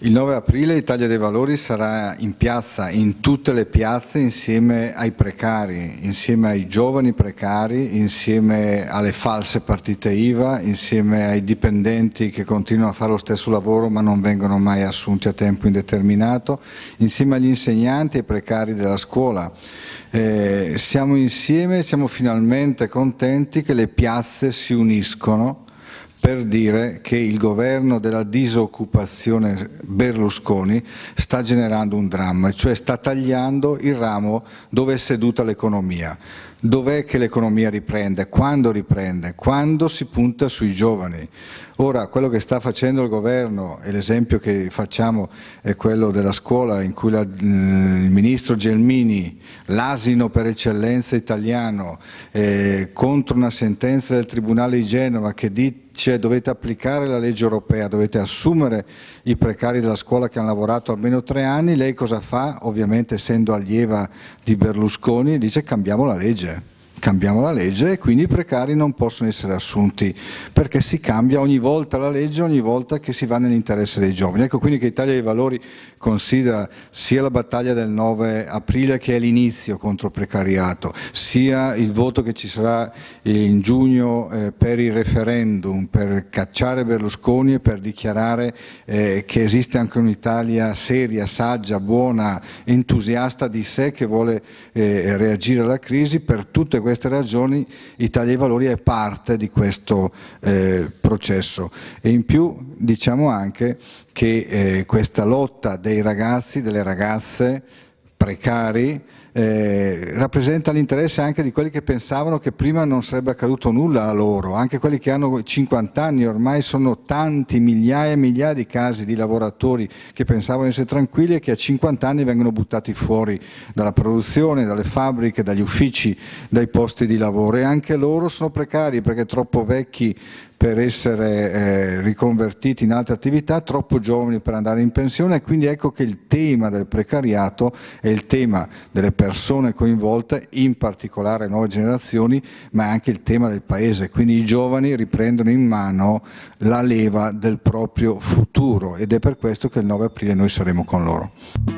Il 9 aprile Italia dei Valori sarà in piazza, in tutte le piazze, insieme ai precari, insieme ai giovani precari, insieme alle false partite IVA, insieme ai dipendenti che continuano a fare lo stesso lavoro ma non vengono mai assunti a tempo indeterminato, insieme agli insegnanti e ai precari della scuola. Eh, siamo insieme e siamo finalmente contenti che le piazze si uniscono per dire che il governo della disoccupazione Berlusconi sta generando un dramma, cioè sta tagliando il ramo dove è seduta l'economia. Dov'è che l'economia riprende? Quando riprende? Quando si punta sui giovani. Ora, quello che sta facendo il governo e l'esempio che facciamo è quello della scuola in cui la, mm, il ministro Gelmini, l'asino per eccellenza italiano, eh, contro una sentenza del Tribunale di Genova che dice cioè dovete applicare la legge europea, dovete assumere i precari della scuola che hanno lavorato almeno tre anni, lei cosa fa? Ovviamente essendo allieva di Berlusconi dice cambiamo la legge cambiamo la legge e quindi i precari non possono essere assunti perché si cambia ogni volta la legge, ogni volta che si va nell'interesse dei giovani. Ecco quindi che Italia dei Valori considera sia la battaglia del 9 aprile che è l'inizio contro il precariato, sia il voto che ci sarà in giugno eh, per il referendum, per cacciare Berlusconi e per dichiarare eh, che esiste anche un'Italia seria, saggia, buona, entusiasta di sé che vuole eh, reagire alla crisi per tutte queste queste ragioni Italia e Valori è parte di questo eh, processo e in più diciamo anche che eh, questa lotta dei ragazzi, delle ragazze precari, eh, rappresenta l'interesse anche di quelli che pensavano che prima non sarebbe accaduto nulla a loro, anche quelli che hanno 50 anni, ormai sono tanti, migliaia e migliaia di casi di lavoratori che pensavano di essere tranquilli e che a 50 anni vengono buttati fuori dalla produzione, dalle fabbriche, dagli uffici, dai posti di lavoro e anche loro sono precari perché troppo vecchi per essere eh, riconvertiti in altre attività, troppo giovani per andare in pensione e quindi ecco che il tema del precariato è e il tema delle persone coinvolte, in particolare le nuove generazioni, ma è anche il tema del paese. Quindi i giovani riprendono in mano la leva del proprio futuro ed è per questo che il 9 aprile noi saremo con loro.